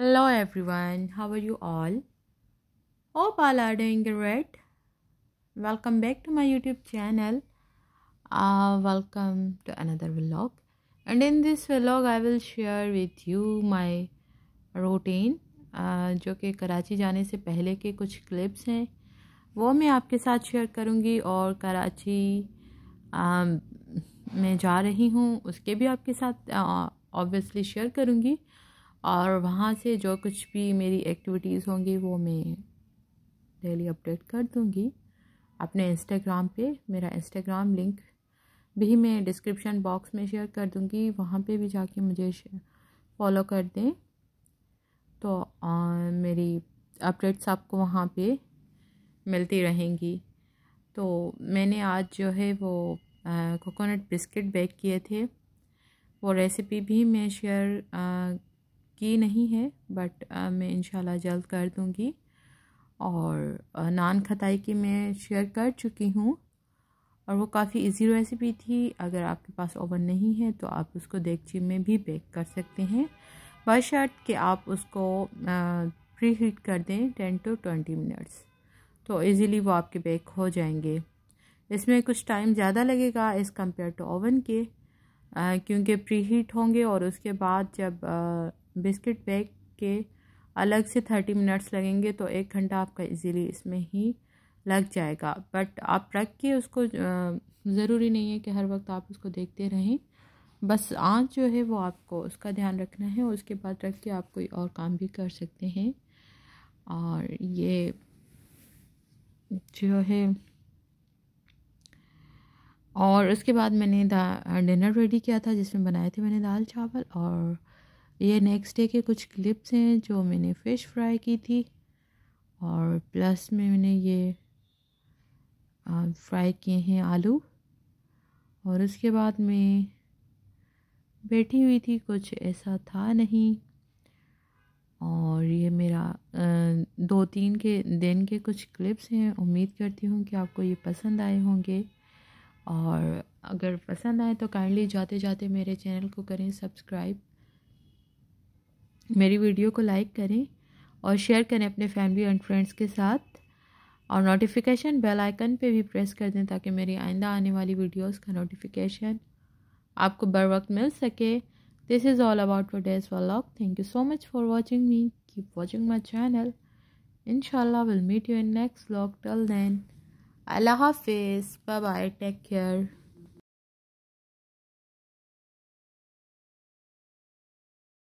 Hello everyone, how are you all? Hope all are doing great. Welcome back to my YouTube channel. Uh, welcome to another vlog. And in this vlog, I will share with you my routine uh, जो कि कराची जाने से पहले के कुछ clips हैं वो मैं आपके साथ शेयर करूँगी और कराची uh, मैं जा रही हूँ उसके भी आपके साथ ऑब्वियसली शेयर करूँगी uh, और वहाँ से जो कुछ भी मेरी एक्टिविटीज़ होंगी वो मैं डेली अपडेट कर दूँगी अपने इंस्टाग्राम पे मेरा इंस्टाग्राम लिंक भी मैं डिस्क्रिप्शन बॉक्स में शेयर कर दूँगी वहाँ पे भी जाके मुझे फॉलो कर दें तो आ, मेरी अपडेट्स आपको वहाँ पे मिलती रहेंगी तो मैंने आज जो है वो कोकोनट बिस्किट बेक किए थे वो रेसिपी भी मैं शेयर की नहीं है बट uh, मैं इन जल्द कर दूँगी और uh, नान खताई की मैं शेयर कर चुकी हूँ और वो काफ़ी इजी रेसिपी थी अगर आपके पास ओवन नहीं है तो आप उसको देगची में भी बेक कर सकते हैं शर्ट कि आप उसको प्री uh, हीट कर दें टेन टू ट्वेंटी मिनट्स तो इजीली वो आपके बेक हो जाएंगे इसमें कुछ टाइम ज़्यादा लगेगा एज़ कम्पेयर टू ओवन के क्योंकि प्री हीट होंगे और उसके बाद जब बिस्किट पैक के अलग से थर्टी मिनट्स लगेंगे तो एक घंटा आपका इजीली इसमें ही लग जाएगा बट आप रख के उसको ज़रूरी नहीं है कि हर वक्त आप उसको देखते रहें बस आँच जो है वो आपको उसका ध्यान रखना है उसके बाद रख के आप कोई और काम भी कर सकते हैं और ये जो है और उसके बाद मैंने डिनर रेडी किया था जिसमें बनाए थे मैंने दाल चावल और ये नेक्स्ट डे के कुछ क्लिप्स हैं जो मैंने फ़िश फ्राई की थी और प्लस में मैंने ये फ्राई किए हैं आलू और उसके बाद मैं बैठी हुई थी कुछ ऐसा था नहीं और ये मेरा दो तीन के दिन के कुछ क्लिप्स हैं उम्मीद करती हूँ कि आपको ये पसंद आए होंगे और अगर पसंद आए तो काइंडली जाते जाते मेरे चैनल को करें सब्सक्राइब मेरी वीडियो को लाइक करें और शेयर करें अपने फैमिली एंड फ्रेंड्स के साथ और नोटिफिकेशन बेल आइकन पे भी प्रेस कर दें ताकि मेरी आइंदा आने वाली वीडियोस का नोटिफिकेशन आपको बर वक्त मिल सके this is all about day's vlog thank you so much for watching me keep watching my channel इंशाल्लाह will meet you in next vlog till then अल्लाह हाफिज़ बाय टेक केयर